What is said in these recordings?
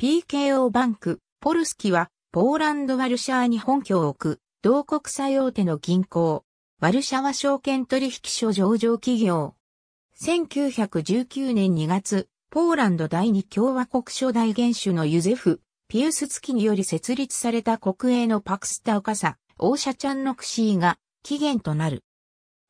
PKO バンク、ポルスキは、ポーランド・ワルシャワに本拠を置く、同国際大手の銀行、ワルシャワ証券取引所上場企業。1919年2月、ポーランド第二共和国初代元首のユゼフ、ピウスツキにより設立された国営のパクスタオカサ、オーシャチャンノクシーが起源となる。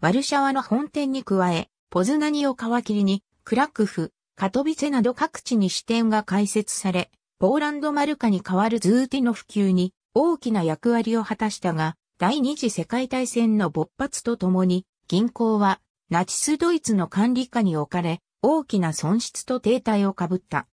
ワルシャワの本店に加え、ポズナニを皮切りに、クラクフ、カトビツェなど各地に支店が開設され、ポーランドマルカに代わるズーティの普及に大きな役割を果たしたが、第二次世界大戦の勃発とともに、銀行はナチスドイツの管理下に置かれ、大きな損失と停滞をかぶった。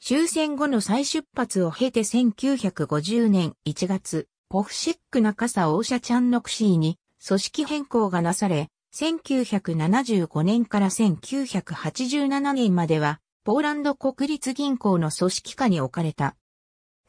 終戦後の再出発を経て1950年1月、ポフシックオー大社ちゃんのクシーに組織変更がなされ、1975年から1987年まではポーランド国立銀行の組織下に置かれた。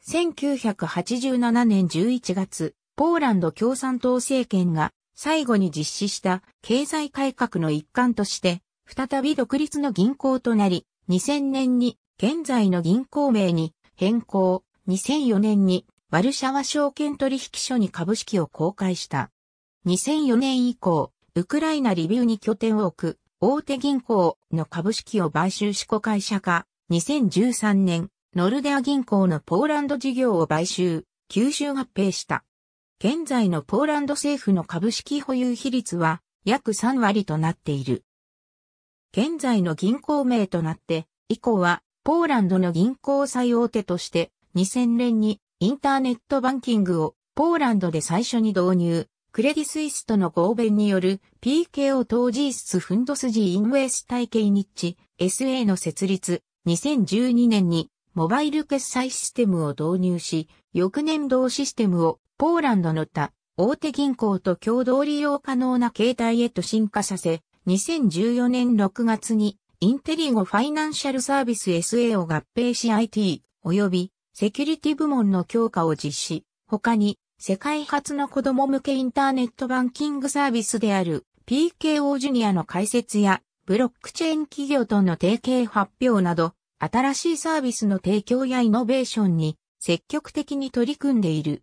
1987年11月、ポーランド共産党政権が最後に実施した経済改革の一環として、再び独立の銀行となり、2000年に現在の銀行名に変更、2004年にワルシャワ証券取引所に株式を公開した。2004年以降、ウクライナリビューに拠点を置く大手銀行の株式を買収し子会社化、2013年、ノルデア銀行のポーランド事業を買収、吸収合併した。現在のポーランド政府の株式保有比率は約3割となっている。現在の銀行名となって、以降はポーランドの銀行最大手として2000年にインターネットバンキングをポーランドで最初に導入、クレディスイスとの合弁による PKO 当時室フンドスジインウェス体系ニッチ SA の設立2012年にモバイル決済システムを導入し、翌年同システムをポーランドの他大手銀行と共同利用可能な形態へと進化させ、2014年6月にインテリゴファイナンシャルサービス SA を合併し IT 及びセキュリティ部門の強化を実施、他に世界初の子供向けインターネットバンキングサービスである PKO ジュニアの開設やブロックチェーン企業との提携発表など新しいサービスの提供やイノベーションに積極的に取り組んでいる。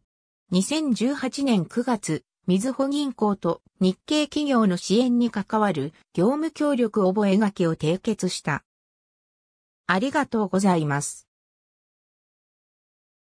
2018年9月、みずほ銀行と日系企業の支援に関わる業務協力覚書を締結した。ありがとうございます。